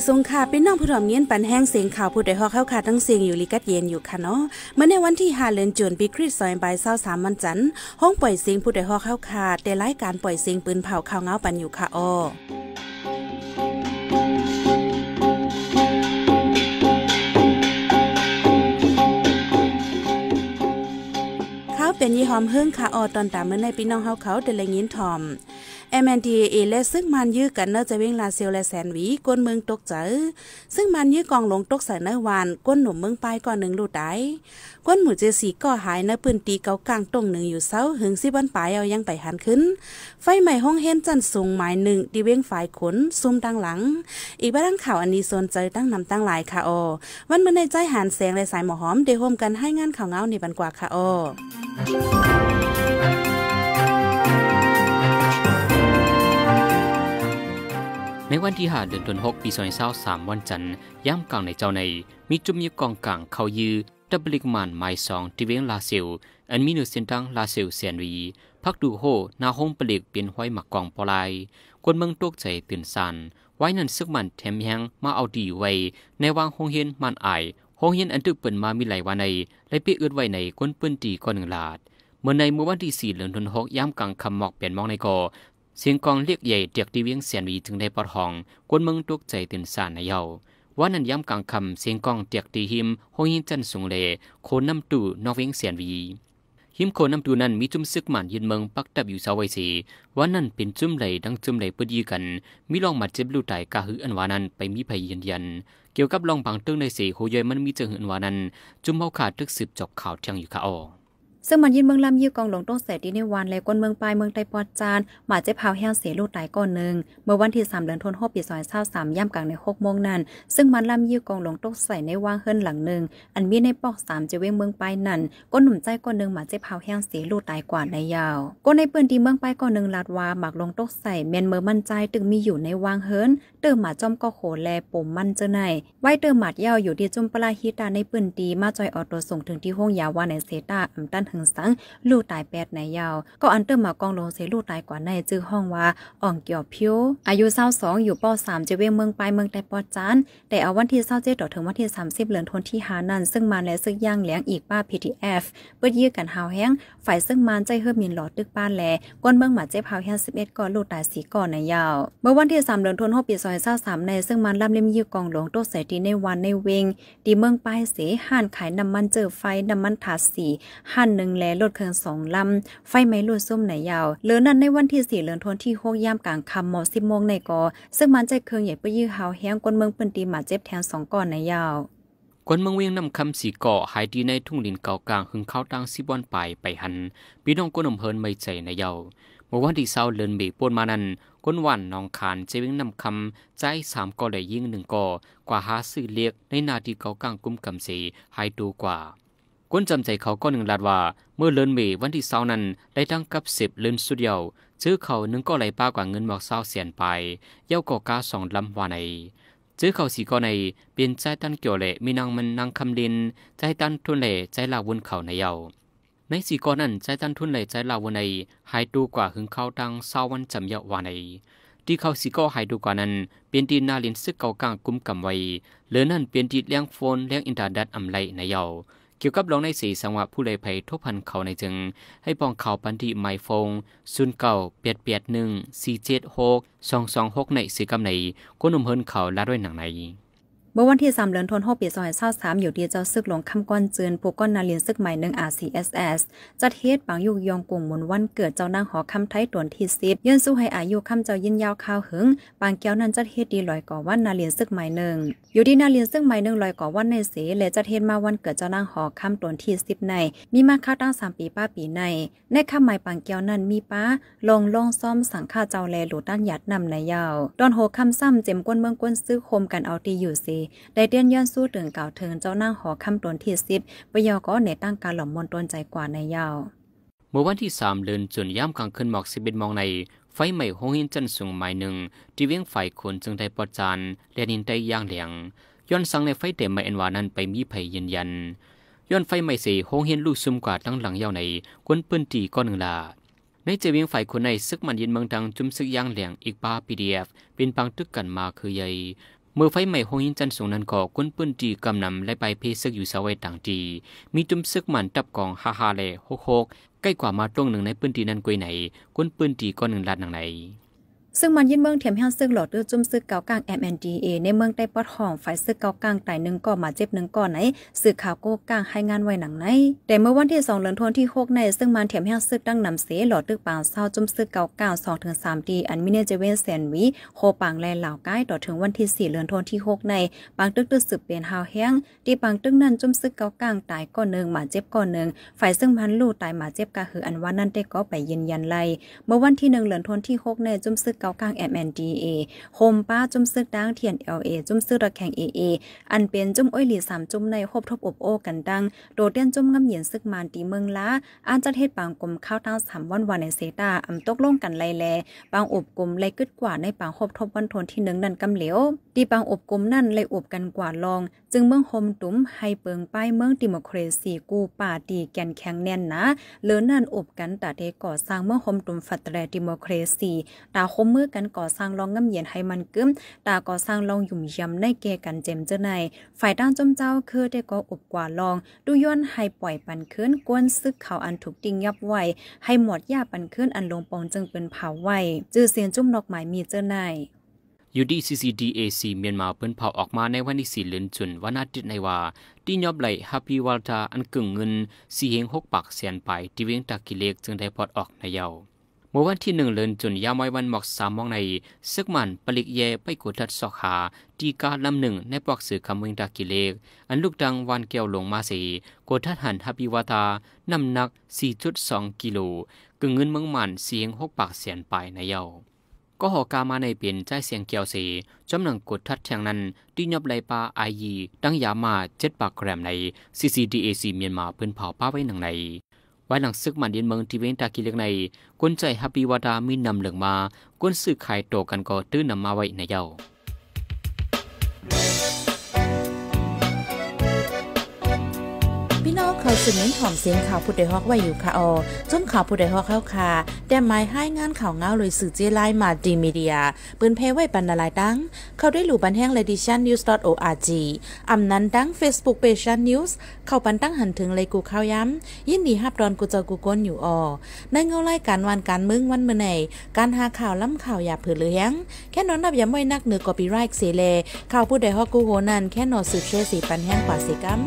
สทรงค่ะเป็นน้องผู้ถ่อมเงียนปันแห้งเสียงข่าวผู้ใดฮอกเข้าค่ะทั้งเสียงอยู่ลิกัดเย็นอยู่ค่ะเนาะเมื่อในวันที่าเลืนจุนปีคริสต์ศเศร้าสามมันจันห้องปล่อยเสียงผู้ใดฮอกเข้าค่ะแต่รายการปล่อยเสียงปืนเผาข่าวเงาปันอยู่ค่ะอ้อเป็นยี่หอมเฮิงค่ะออตอนตามเมื่อในพี่น้องเฮาเขาเดลยินทอม MNDAA และซึ่งมันยื้อกันเนอจะเว้งลาเซลและ แสนวีก้นเมืองตกเจอซึ่งมันยื้อกองลงตกใส่เนอวานก้นหนุ่มเมืองปก่อนหนึ่งลูดได้ก้นหมู่เจสีก็หายเนอปืนตีเกากลาง ตรงหนึ่งอยู่เซาหึงสิบันปลาย เอายังไป หันขึ้น ไฟใหม่ห้องเฮนจันสูงหมายหนึ่งดีเวงฝ่ายขนซุ่มดังหลัง อีกบ้านข่าวอันนี้โซนใจตั้งนำตั้งหลายค่ะอวันเมื่อในใจหันแสงและสายหมอหอมเดโฮมกันให้งานข่าวเงาในบันกว่าค่ะออในวันที่หาเดือนธันวาคมปีาสามวันจันทร์ย่ำกลางในเจ้าใน มีจุ่มยิกองกลาง เขายือดับลิกมันไม้สองที่เวียงลาเซล อันมีหนูเซนตังลาเซลเซียนวี พักดูโหนาห้องปลิกเปลี่ยนห้อยหมักกองปลาย คนเมืองตกใจตื่นสัน ไว้นั่นซึกมันแถมแหงมาเอาดีไว้ ในวางห้องเฮียนมันไอห้องเฮียนอันตึกเปิ่นมามีไหลวันในและเปี้ยเอื้อไว้ในกนเปื้นตีก้อนหนึ่งหลาดเมื่อในเมื่อวันที่สี่เหลือนทนหกย่ำกลางคำหมอกเปลี่ยนมองในกอสียงกองเรียกใหญ่เดียกที่เวียงเสียนวีถึงในปอดห้องกวนเมืองตกใจตื่นสานในเยาว่านั้นย้ำกลางคำเสียงกองเดียกตีหิมหงหินจันสูงเลโคนน้ำตู้นอกเวียงเสียนวี หิมโคนน้ำตู้นั้นมีจุ่มซึกหมันยืนเมืองปักตับอยู่เสาไว้สีว่านั้นเป็นจุ่มไหลดังจุ่มไหลเปิดยีกันมีลองมาเจ็บลูกตกะหืออันวานั้นไปมีภัยยันยัน เกี่ยวกับลองบางเตื้งในสีโหยอยมันมีเจอหืออันวานั้น จุ่มเฮาขาดตึกสืบจบข่าวเที่ยงอยู่ข้ะออซึ่งมันยินเมืองลำยี่กองหลงต้งเสดีในวันและก้นเมืองปลายเมืองไตปอดจานหมาเจ๊พาวแห้งเสลูกตายก้อนหนึ่งเมื่อวันที่สามเดือนธันวาคมปีซอยเศร้าสามย่ำกลางในหกโมงนั้น ซึ่งมันลำยี่กองหลงต้งใส่ในว่างเฮิรนหลังหนึ่งอันมีในปอกสามจะเว้งเมืองปลายนั่นก้นหนุ่มใจก้อนหนึ่งหมาเจ๊พาวแห้งเสลูกตายกว่าในยาวก้นในปืนดีเมืองปลายก้อนหนึ่งลาดวาหมากลงต้งใส่เมียนเมือมั่นใจตึงมีอยู่ในว่างเฮิรนเติมหมาจอมก็โขแลปมมั่นเจ้าในไว้เติมหมาดยาวอยู่ทีจุ่มปลาฮิตาในปืนดีมาจอยออโตส่งถึงที่ห้องยาวาในเซตาอัมตันถึงสังลู่ตายแปดในยาว ก็อันเติมมากองลงเสลู่ตายกว่าในจื้อห้องว่าอ่องเกี่ยวพิว อายุเศร้าสอง อยู่ปสามจะเวงเมืองไปเมืองแต่ปอจานแต่เอาวันที่เศร้าเจ็ดต่อถึงวันที่สามสิบเหลือนทนที่หานันซึ่งมาและซึ่งย่างีหลงอีกป้าพีทีเอฟเปิดยื้อกันหาวแห้งฝ่ายซึ่งมานใจเฮือมินหลอดตึกป้านแลก้นเมืองหมาเจ็บหาวแห้งสิบเอ็ดก่อนลู่ตายสีก่อนในยาว เมื่อวันที่สามเหลือนทนหกปีซอยเศร้าสามในซึ่งมานล่ำเล่มยื้อกองหลวงโต๊ะใส่ดีในวันในเวงดีเมืองป้ายเสห่านขายน้ำมันเจอไฟน้ำมันถาสีห่านหนึ่งแลรถเครื่องสองลำ ไฟไหม้รถสซุ่มไหนยาว เหลือนั้นในวันที่สี่เลือนทนที่หกย่ามกลางคำหมอสิบโมงในกอซึ่งมันใจเครื่องใหญ่ปยื้อหาแห้งกวนเมืองปืนตีหมาเจ็บแทนสองก่อนไหนยาวกวนเมืองเวียงนำคำสีเกาะหายดีในทุ่งดินเก่ากลาง หึงเข้าตั้งสิบวันไปไปหันพี่น้องก้นอมเภินไม่ใจในยาวเมื่อวันที่เศร้าเลือนเบกปนมานั้น ก้นวันน้องขานเจวิงนำคำใจสามก่อเลยยิ่งหนึ่งก่อกว่าหาซื้อเรียกในนาทีเก่ากลางกุ้มกำสีหายดูกว่าคนจำใจเขาก็หนึ่งลาดว่า เมื่อเลินเมวันที่เศร้านั้นได้ตั้งกับสิบเลินสุดเดียวซื้อเขานึงก็ไหลป้ากว่าเงินหมอกเศร้าเสียนไป เย้าก่อกาสองลำวาในซื้อเขาสีกนในเปลี่ยนใจตันเกี่ยวเละมีนางมันนางคำลินใจตันทุนเละใจลาวุนเขาในเยาในสีก้อนนั้นใจตันทุนเละใจลาวุนในหายดูกว่าหึงเขาดังเศร้าวันจำเยาวาใน ที่เขาสีก็หายดูกว่านั้นเปลี่ยนที่นาลินซึกเก่ากลางกุมกำไว้เหลือนั่นเปลี่ยนที่เลี้ยงโฟนเลี้ยงอินเทอร์เน็ตอำไลในเยาเกี่ยวกับลงในสีสังวะผู้เลยไผทุพันเขาในจึง ให้ปองเขาปันทีไมฟงซุนเก่าเปียดเปียดหนึ่งสี่เจ็ดหกสองสองหกในสีกำในก้นหนุ่มเฮินเขาลาด้วยหนังในเมื่อวันที่ 3เดือนธันวาคมปี2023อยู่ดีเจ้าซึกหลงคำก้อนเจือนผูก้อนนาเลียนซึกใหม่หนึ่ง RCSS จัดเ็ดปังยุกยองกุ่งหมุนวันเกิดเจ้านางหอคำไทยตวนที่สิบยื่นสู้ให้อายุคำเจ้ายินยาวข้าวหึงปางแก้วนั้นจัดเฮ็ดีลอยก่อวันนาเลียนซึกใหม่หนึ่งอยู่ดีนาเลียนซึกใหม่หนึ่งลอยก่อวันในเส และจัดเ็ดมาวันเกิดเจ้านางหอคำตวนที่สิบใน มีมาค่าตั้งสามปีป้าปีใน ในคำใหม่ปางแก้วนั้นมีป้าลงลงซ่อมสังฆาเจ้าแลหลุดด้านหยัดนำในยาวดอนหอคำซ้ำเจ็มก้นเมืองก้นซื้อคมกันเอาตีอยู่เสได้เตีนย้อนสู้ถึงเก่าถึงเจ้านั่งหอคำตนที่สิบปยอก็ในตั้งการหล่อมมนตนใจกว่าในยาวเมื่อวันที่สามเดือนจนย่ำกลางคืนหมอกสิบเอ็ดมองใน ไฟใหม่หงหินจันสูงไม้หนึ่งที่เวียงไฟคนจึงได้ประจานแลนินได้ย่างเหลียงย้อนสังในไฟเต็มไม่เอ็นวานั้นไปมีภัยยืนยันย้อนไฟไหม่สีหงหินลูกซุ่มกวาดตั้งหลังยาวในกวนปืนตีก้อนหนึ่งลาในเจวียงไฟคนในซึกมันยินเมืองดังจุ่มซึกยางเหลียงอีกป้าพีดีเอฟเป็นปังตึกกันมาคือใหญ่เมื่อไฟใหม่หงยินจันสูงนั้นก็ก้นปืนตีกำนำและไปเพศึกอยู่สาัยต่างตีมีจุ่มซึกมันตับกองฮาฮาเลโฮกโฮกใกล้กว่ามาตรงหนึ่งในปืนตีนั้นกวยไหนก้นปืนตีก้อนหนึ่งลัดหนังไหนซึ่งมันยินเมืองเทียมแห้งซึ่งหลอดเลือดจุ่มซึกเกากลาง MNDA ในเมืองได้ปอดห้องไฟซึกเกากลางไตหนึ่งก่อมาเจ็บหนึ่งก่อไหนสื่อข่าวโก้กลางให้งานไว้หนังไหน แต่เมื่อวันที่สองเลือนทวนที่หกใน ซึ่งมันเทียมแห้งซึกดังนำเสหลอดเลือดปางเศร้าจุ่มซึกเกากลางสองถึงสามดีอันมิเนเจเวนแซนวิโคปังแลนเหล่าใกล้ต่อถึงวันที่สี่เลือนทวนที่หกในปางตึกตึกสืบเปลี่ยนหาวแห้งที่ปางตึกนั้นจุ่มซึกเกากลางตายก่อหนึ่งมาเจ็บก่อหนึ่งฝ่ายซึ่งมันลู่ตายมาเจ็บกะหืออันว่านั่นได้ก็ไปยืนยันไรเมื่อวันที่หนึ่งเลือนทวนที่หกในจุ่มซึกเกากลางแอมแอนดีเอโฮมป้าจุ่มซึกดังเทียนเอลเอจุ่มซึกระแข่งเอเออันเป็นจุ่มอ้อยหลีสามจุ่มในหบทบอบโอ กันดัง โดดเด่นจุ่มงำเหยียนซึกมานตีเมืองละอันจัดเฮ็ดปางกลมข้าวตั้งสามวันวันในเซตา อำตกลงกันไลแล ปางอบกลมไลกึดกว่าในปางหบทบวันทนที่หนึ่งนั่นกำเหลียวตีปางอบกลมนั่นไลอบกันกว่าลอง จึงเมืองโฮมตุ้มให้เปิงป้ายเมืองดิโมครซีกูป่าตีแกนแข็งแน่นนะเลือนั่นอบกันตาเดก่อสร้างเมืองโฮมตุ้มฝัตแรดิโมครซีตาคมมือกันก่อสร้างลองงำเหยียนให้มันกึ้มตาก่อสร้างลองหยุ่มยำในแก่กันเจมเจ้าในฝ่ายต้างจมเจ้าคือได้ก็อบกว่าลอง ดูย้อนให้ปล่อยปันขึ้นกวนซึกเขาอันถูกติงยับไว้ให้หมดยาปันขึ้นอันลงปองจึงเป็นเผาไว้ จื้อเสียนจุ่มดอกไม้มีเจ้าในีซีซีดีเอซีเมียนมาเพิ่นเผาออกมาในวันที่สเ่ือนจุนวันอาทิตย์ในว่า ที่ยอบไหลฮับพีวัลตาอันกึ่งเงินสี่เฮงหกปักเสียนไปที่เวียงตะกิเล็กจึงได้พอดออกในเยา้าเมื่อวันที่หนึ่งเลินจุนยาไม้วันหมอกสามมองใน ซึกมันปลิกเยไปกดทัดสอกขาตีกาลำหนึ่งในปอกสื่อคำเมืองดากิเลกอันลูกดังวันแก้วลงมาสีกดทัดหันทับิวตาน้ำหนัก 4.2 กิโลกึ่งเงินเมืองมันเสียงหกปากเสียนไปในเยาก็หอกามาในเปลี่ยนใจเสียงเกียวสีจำหนังกดทัดแทงนั้นที่ยบไลปาไอยีดังยามาเจ็ดปากแกรมใน CCDAC เมียนมาเพื่นเผาป้าไว้หนังในไว้หลังซึกมันเดียนเมืองที่เวนตากิเล็กในกุนใจฮับปีวาดามีนำเหลืองมากุนซื้อขายโตกันก็ตื้นนำมาไว้ในเยา้าอยสืบเน้น่อมเสียงข่าวผู้ใดฮอกไว้อยู่ค่ะออจนข่าวผู้ใดฮอกเข้าค่ะ แต่หมายให้งานข่าวเงาเลยสื่อเจไลมาดีมีเดียปืนเพไว้บรรนาลายดังเข้าได้หลู่บันแห้งเลดิชันนิวส์ .org อำนั้นดัง Facebook p a g e นิวส์เข้าปันตั้งหันถึงเลยกูเข้าย้ำยินดีฮับดอนกูเจอกูก้นอยู่ออในเงารายการวันการมึงวันเมื่อไหนการหาข่าวล้ำข่าวอย่าเผือเลี้ยงแค่นอนนับอย่าไม่นักเหนือกอปีไรค์เสเลข่าวผู้ใดฮอกกูโหนันแค่นอนสืบเชื่อสีปันแห้งกว่าสิกัม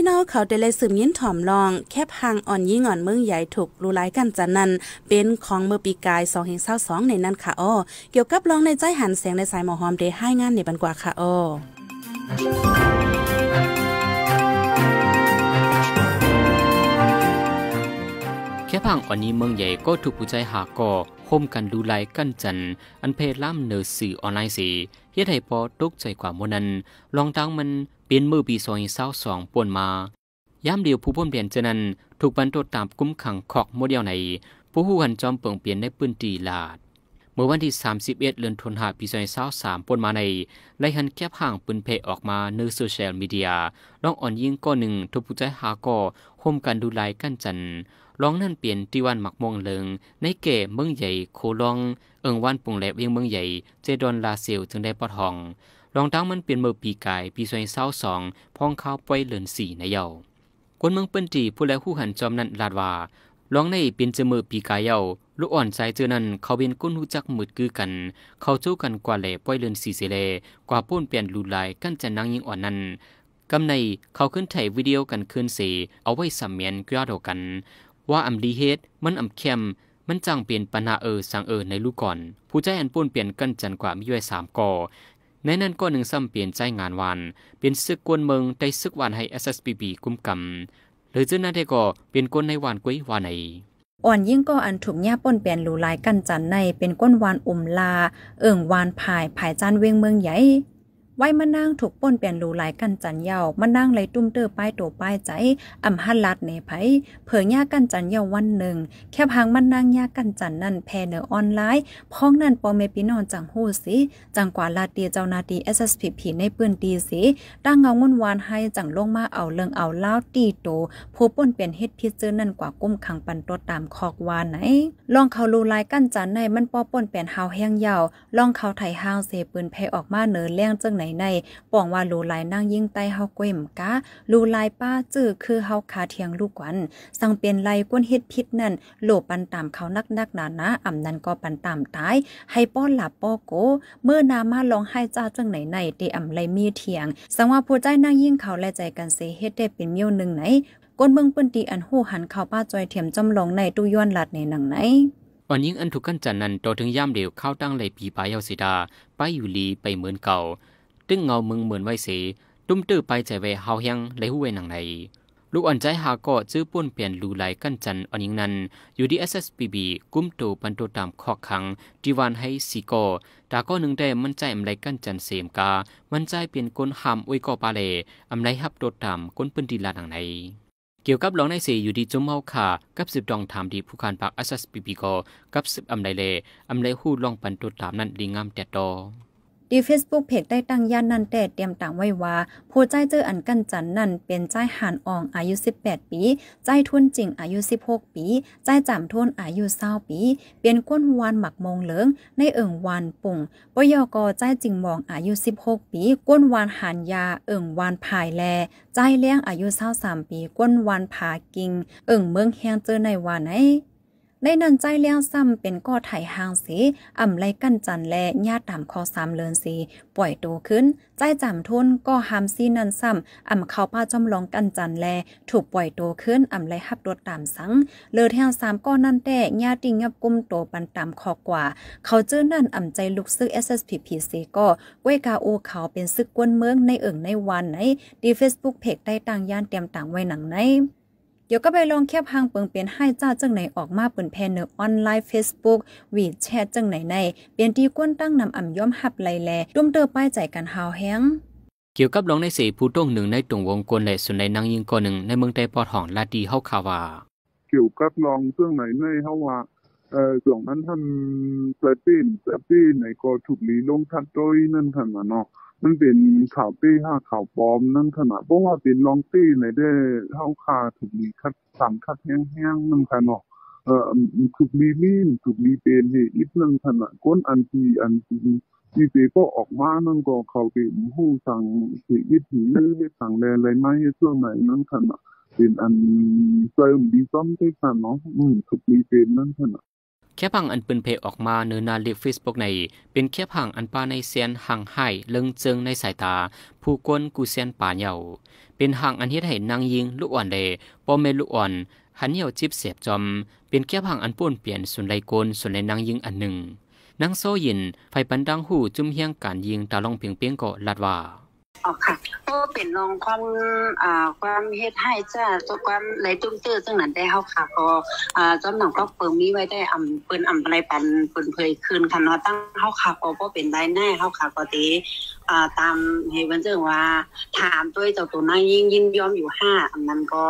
พี่น้องเขาได้เลยสืบยิ้นถ่อมลองแคบหางอ่อนยิ่งอ่อนเมืองใหญ่ถูกรูไลกันจันนันเป็นของเมื่อปีกายสองเฮงเศร้าสองในนั้นค่ะอ้อเกี่ยวกับลองในใจหันเสียงในสายหมอหอมเดให้งานในบันกว่าค่ะอ้อแค่พังอันนี้เมืองใหญ่ก็ถูกผู้ใจหาก่อโฮมกันดูไลกันจัน อันเพล่ามเนอสื่อออนไลน์สีเฮ็ดให้พอตกใจกว่าโมนั้นลองตั้งมันเปลี่ยนมือปีซอยเศร้าสองป่วนมาย้ำเดียวผู้พ่มเปลี่ยนเจนั้นถูกบรรทุกตามกุ้มขังขอกโมเดียวใน ผู้หูหันจอมเปล่งเปลี่ยนในปืนตีลาด เมื่อวันที่ 31เดือนธันวาคมปีซอยเศร้าสามป่วนมาในไล่หันแก็บห่างปืนเพออกมาเนอโซเชียลมีเดียลองอ่อนยิ่งก้อนหนึ่งทุบผู้ใจหาก่อโฮมกันดูไลกันจันลองนั่นเปลี่ยนตีวันหมักมงเลิง ในเก่เมืองใหญ่ โคลอง เอิงวันปุงแหลบเวียงเมืองใหญ่เจดอนลาเซลจึงได้ปอดห้องรองทั้งมันเปลี่ยนเมื่อปีกาย ปีซอยเศร้าสองพองข้าวป่อยเลือนสี่ในเยาคนเมืองเปิ้นจีผู้แลหู้หันจอมนั่นลาดว่าลองในเปลี่ยนเจมือปีกายเยาลูกอ่อนใจเจอนั้นเขาเป็นก้นหูจักมืดกือกัน เขาโจ้กันกว่าแหล่ป่อยเลือนสี่เสเลกว่าป้นเปลี่ยนลูลายกั้นจะน่งยิงอ่อนนั้นกำในเขาขึ้นถ่ายวิดีโอกันคืนสีเอาไว้สัมเมียนกล้ดกันว่าอำดีเฮ็ดมันอำเข้มมันจังเปลี่ยนปัญหาเออ สังเออในลูกก่อน ผู้ใจอันป่นเปลี่ยนกันจันกว่ามีไว้สามก่อในนั้นก็หนึ่งซ้ำเปลี่ยนใจงานวันเปลี่ยนซึกกวนเมืองได้ซึกวันให้ s s บ b กุมกำหรือเจ้าหน้าที่ก็เปลี่ยนกวนในวันกุ้ยวันไหนอ่อนยิ่งก็อันถูกย่าป่นเปลี่ยนหลูลายกันจันในเป็นก้นวานอุ่มลาเอิ่งวานภายผายจันเวงเมืองใหญ่ไว้มานั่งถูกป่นเปลี่ยนรูหลายกันจันเยามานั่งไหลตุ้มเตอป้ายตัวป้ายใจอ่ำฮัลลัดในไผเผย้ากันจันเยาวันหนึ่งแค่พังมานนั่ง้ากันจันนั่นแพเนอออนไลน์พ้องนั่นปอเมปีนอนจังหู้สิจังกว่าลาเตียเจ้านาตีเอสเอสพีพีในปืนตีสิตั้งเงางุ่นวานให้จังลงมาเอาเลิงเอาเล้าตีโต ผู้ป่นเปลี่ยนเฮ็ดพิจิ้รนั่นกว่าก้มขังปันตัวตามคอกวานไหน ลองเขารูหลายกันจันในมันปอป่นเปลี่ยนเฮาแห้งเยาลองเขาไถห้างเสปืนแพออกมาเนอแรงจังไหนในป่องว่าลูลายนั่งยิ่งใต้เฮาเก้มกะลูลายป้าจื้อคือเฮาคาเทียงลูกวันสั่งเปลี่ยนไลก้นเฮ็ดพิษนั่นโลปันตามเขานักนักหนานะอ่ำนั้นก็ปันตามตาย ให้ป้อนหลับป้อโกเมื่อนามาลองให้จ้าจังไหนในเตอ่ำไลมีเทียงสังว่าผู้ใจนั่งยิ่งเขาแลใจกันเสเฮ็ดได้เป็นเมียวหนึ่งไหนก้นเบื้องปืนตีอันหู้หันเข้าป้าจอยเทียมจำลองในตู้ย้อนหลัดในหนังไหนอันยิ่งอันถูกกันจันนันโตถึงย่ามเดียวเข้าตั้งเลยปีปลายเยาสิดาไปอยู่ลีไปเหมือนเก่าตึงเงามึงเหมือนไว้เสตุ้มตื้อไปใจเวเฮายังไหลหูเวหนังไหนลูกอ่อนใจหาก็จื้อป้วนเปลี่ยนลูไหลกันจันอันยิงนั้นอยู่ดีเอสเอสปีบีกุ้มตัวปันตัวตามขอกขังจีวันให้สีกอต่ก็หนึ่งได้มันใจอำไรกันจันเสียมกา มันใจเปลี่ยนก้นหามอุ้ยก็ปาเลอำไรฮับตัวตามก้นปืนดีลานังไหนเกี่ยวกับหลองในสีอยู่ดีจมเมาค่ะกับสิบดองถามดีผู้การปากเอสเอสปีบีกอกับสิบอำไรเลอำไรหูลองปันตัวตามนั้นดีงามแต่ตอดีเฟซบุ๊กเพจได้ตั้งย่านนันแต่เตรียมต่างไว้ว่าผู้ใจเจออันกันจันนันเป็นใจหานอ่องอายุ 18 ปี ใจทุนจริงอายุ 16 ปี ใจจำทุนอายุ20ปี เป็นก้นวานหมักมงเหลืองในเอิงวานปุ่งปยกใจจริงมองอายุ 16 ปี ก้นวานหานยาเอิงวานภายแล ใจเลี้ยงอายุ23ปี ก้นวานผากิงเอิงเมืองแหงเจอในวานไหนในนั้นใจเลี้ยงซ้ำเป็นก่อไถ่หางสีอ่ำไรกั้นจันและญาติตามคอสามเลินสีปล่อยโตขึ้นใจจำทุนก็หามซีนันซ้ำอ่ำเข้าป้าจอมลองกั้นจันแลถูกปล่อยโตขึ้นอ่ำไรหับรถตามสังเลือดแห้งสามก้อนนั่นแต่ญาติงับกุมโตปันตามคอกว่า เขาเจอนั่นอ่ำใจลุกซึกีพีซีก็เวกาโอเขาเป็นซึกกวนเมืองในเอิ่งในวันไหนดีเฟซบุ๊กเพจได้ต่างย่านเตรียมต่างไว้หนังไหนเดี๋ยวก็ไปลองแคบหางเปิงเปลี่ยนให้เจ้าจังไหน ออกมาเปิ่นแพนเนอออนไลน์เฟซบุ๊กวีดแชทจังไหนในเปลี่ยนที่ก้นตั้งนำอ่ำย้อมหับไหลแลดุมเตอป้ายใจกันหาวแฮง เกี่ยวกับลองในสีผู้ต้องหนึ่งในตรงวงกลและสุนในนางยิงก้อหนึ่งในเมืองไต้ปอดหองลาดีเฮาคาวาเกี่ยวกับลองเรื่องไหนในเฮาว่าเออส่วนนั้นท่านเปิดปีนเปิดปีนในก็ถูกหลีลงทัดโดยนั่นท่านมาเนาะมันเป็นข่าวปี้ห้าข่าวปลอมนั่นขนาดเพราะว่าเป็นลองตี้ในได้เท่าคาถูกมีคัดสามคัดแห้งๆนั่นนาดเนาะเอ่อถูกมีมีนถูกมีเป็นเหตุอีนั่นขนาดก้นอันทีอันทีมีเปก็ออกมานั่นก็เขาเป็นผู้สั่งสิยิถีนื่สั่งแรอะไรไม่ช่วงไหนนั่นขนาดเป็นอันเติมดีซ้อมด้ขนาดเนาะอืมถูกมีเป็นนั่นขนาดแค่พังอันเปืนเพออกมาเนือนาลิฟิส๊กใน เป็นแค่พังอันปาในเซียนห่างห้เลิงเจิงในสายตาผู้ก้นกูเซียนป่าเหยาเป็นห่างอันเฮ็ดให้นางยิงลูกอ่อนเดปอมเมลูกอ่อนหันเหี่ยวจิบเสียบจอมเป็นแค่พังอันป้วนเปลี่ยนส่วนไลโกนส่วนในนางยิงอันหนึ่งนางโซยินไฟปันดังหูจุ่มเฮียงการยิงตาลองเพียงเปียงเกาะลัดว่าออกค่ะก็เป็นรองความอ่าความเฮ็ดให้จ้าตัวความไรตุ้มตื้อซึ่งนั้นได้เฮาค่ะ ก็อ่าจอมหนองก็เปิงมีไว้ได้อำเปิ้นอำไรปันเปิ้นเผยคืนค่ะเนาะตั้งเฮาค่ะก็บ่เป็นได้ได้เฮาค่ะก็ติอ่าตามเฮเวนเจอว่าถามด้วยเจ้าตัวนั้ยิ่งยินยอมอยู่ห้าอันนั้นก็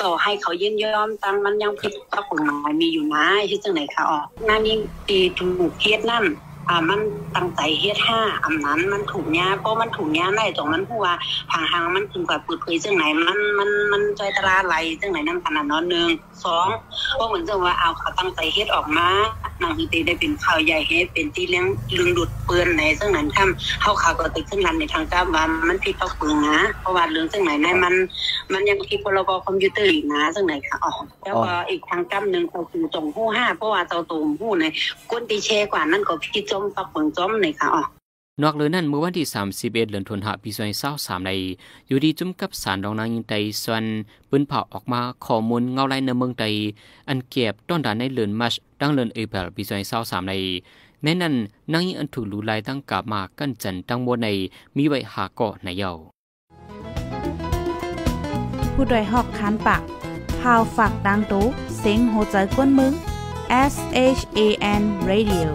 ต่อให้เขายินยอมตั้งมันยังผิดก็กงหมายมีอยู่นะฮ็ดจังไหนค่ะออกนั่นยิ่งตีถูกเฮ็ดนั่นอ่ามันตั้งใจเฮ็ดห้าอำนั้นมันถูกยาเพราะมันถูกยาในตรงนั้นผู้ว่าทางทางมันถึงกว่าปืดเผยจังไหนมันมันมันจอยตราไหลจังไหนนั่นขนาดนันหนึ่งสองเพราะเหมือนจังว่าเอาเขาตั้งใจเฮ็ดออกมานาองีได้เป็นข่าวใหญ่ให้เป็นที่เลี้ยงลึงดุดเปือนไหนซึ่งนั้นค่าเข้าข่าวก็ติดซึ่งรันในทางจ้าว่ามันผิดต่อปืนนะเพราะว่าเรื่องซึ่งไหนในมัน มันยังผิดพรบคอมพิวเตอร์อีกนะซึ่งไหนค่ะอ๋อแล้วก็อีกทางจ้าหนึ่งเขาคือจงหู้ห้าเพราะว่าเจ้าตูมหู้ในก้นตีเชกว่านั่นก็ผิดจอมต่อปืจอมในค่ะอ๋อนอกเลยนั่นเมื่อวันที่ 31เดือนธันวาคมปีอาสามในอยู่ดีจุ้มกับสารดองนางยินไตส่วนปืนเผาออกมาข้อมูลเงาไล่ในเมืองไตอันเก็บต้นดานในเลือนมัช ดังเลือนเอเิลปีาสามในในนั้นนางยิงอันถูกลูไลตั้งกับมากันจันตั้งบนในมีไว้หาเกาะในเยาผู้โดยหอกคานปากพาวฝากดังตู้เซ็งโหใจกวนมึง S H A N Radio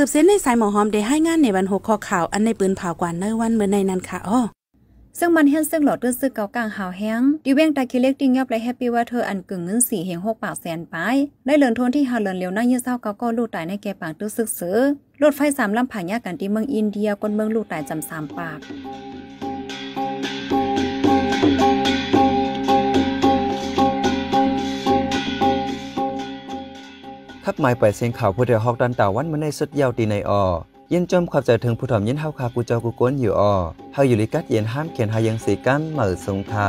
สืบเส้นในสายหมอหอม ได้ให้งานในวันหกข้อข่าว อันในปืนเผากว่าเนวันเมื่อในนั้นค่ะอ้อซึ่งมันเห็นซึ่งหลอดด้วยซึ่งเกากลางหาวแห้งดิเว้งตาคิเล็กติ้งยอบและแฮปปี้ว่าเธออันกึ่งเงินสี่เหงหกปากแสนไปได้เลื่อนทนที่ฮาเลนเลียวนัาเยื่อเศร้าเกาก็ลูกตายในแก่ปากตื้อซึกซื้อรถไฟสามลำผ่านยากันที่เมืองอินเดียกนเมืองลูกตายจำสามปากทับหมายปเสียงข่าวผู้เดียวฮอกดันตาวันมาในสุดยาวตีในออเย็นจมขอบใจถึงผู้ถมเย็นเฮาคากูเจ้ากูโก้นอยู่ออเฮาอยู่ลิกัดเย็นห้ามเขียนหายังสีกันเหมือสงคา